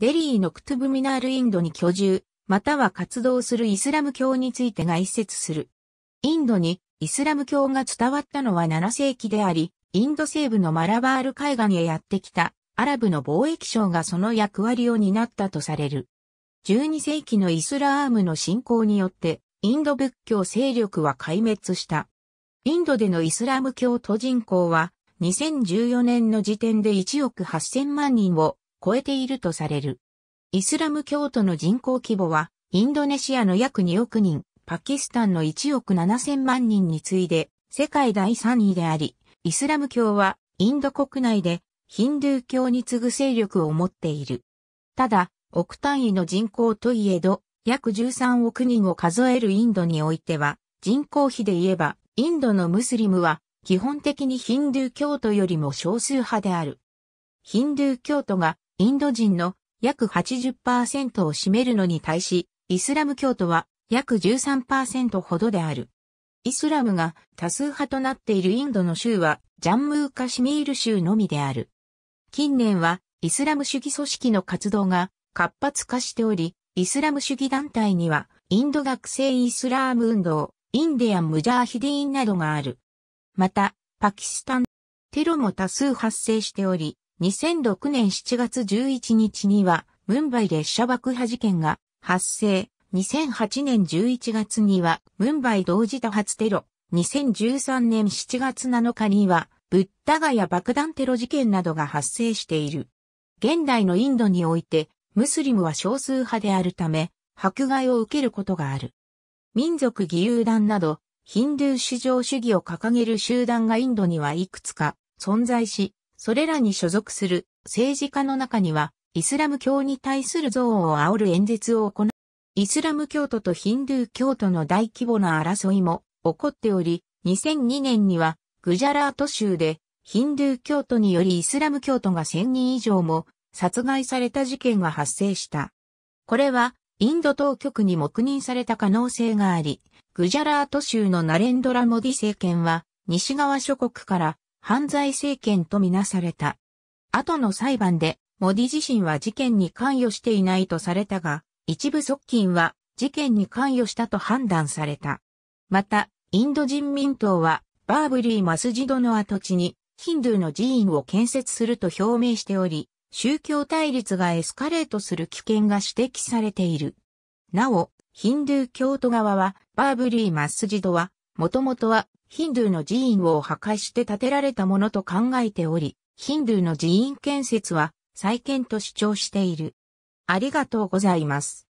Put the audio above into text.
デリーのクトゥブミナールインドに居住、または活動するイスラム教について概説する。インドにイスラム教が伝わったのは7世紀であり、インド西部のマラバール海岸へやってきたアラブの貿易商がその役割を担ったとされる。12世紀のイスラームの信仰によってインド仏教勢力は壊滅した。インドでのイスラム教徒人口は2014年の時点で1億8000万人を超えているとされる。イスラム教徒の人口規模は、インドネシアの約2億人、パキスタンの1億7千万人に次いで、世界第3位であり、イスラム教は、インド国内で、ヒンドゥー教に次ぐ勢力を持っている。ただ、億単位の人口といえど、約13億人を数えるインドにおいては、人口比で言えば、インドのムスリムは、基本的にヒンドゥー教徒よりも少数派である。ヒンドゥー教徒がインド人の約80%を占めるのに対し、イスラム教徒は約13%ほどである。イスラムが多数派となっているインドの州はジャンムーカシミール州のみである。近年はイスラム主義組織の活動が活発化しており、イスラム主義団体にはインド学生イスラーム運動、インディアン・ムジャーヒディーンなどがある。また、パキスタン、テロも多数発生しており、2006年7月11日には、ムンバイ列車爆破事件が発生。2008年11月には、ムンバイ同時多発テロ。2013年7月7日には、ブッダガヤ爆弾テロ事件などが発生している。現代のインドにおいて、ムスリムは少数派であるため、迫害を受けることがある。民族義勇団など、ヒンドゥー至上主義を掲げる集団がインドにはいくつか存在し、それらに所属する政治家の中には、イスラム教に対する憎悪を煽る演説を行う。イスラム教徒とヒンドゥー教徒の大規模な争いも起こっており、2002年にはグジャラート州でヒンドゥー教徒によりイスラム教徒が1000人以上も殺害された事件が発生した。これはインド当局に黙認された可能性があり、グジャラート州のナレンドラモディ政権は西側諸国から犯罪政権とみなされた。後の裁判で、モディ自身は事件に関与していないとされたが、一部側近は事件に関与したと判断された。また、インド人民党は、バーブリー・マスジドの跡地に、ヒンドゥーの寺院を建設すると表明しており、宗教対立がエスカレートする危険が指摘されている。なお、ヒンドゥー教徒側は、バーブリー・マスジドは、もともとはヒンドゥーの寺院を破壊して建てられたものと考えており、ヒンドゥーの寺院建設は再建と主張している。ありがとうございます。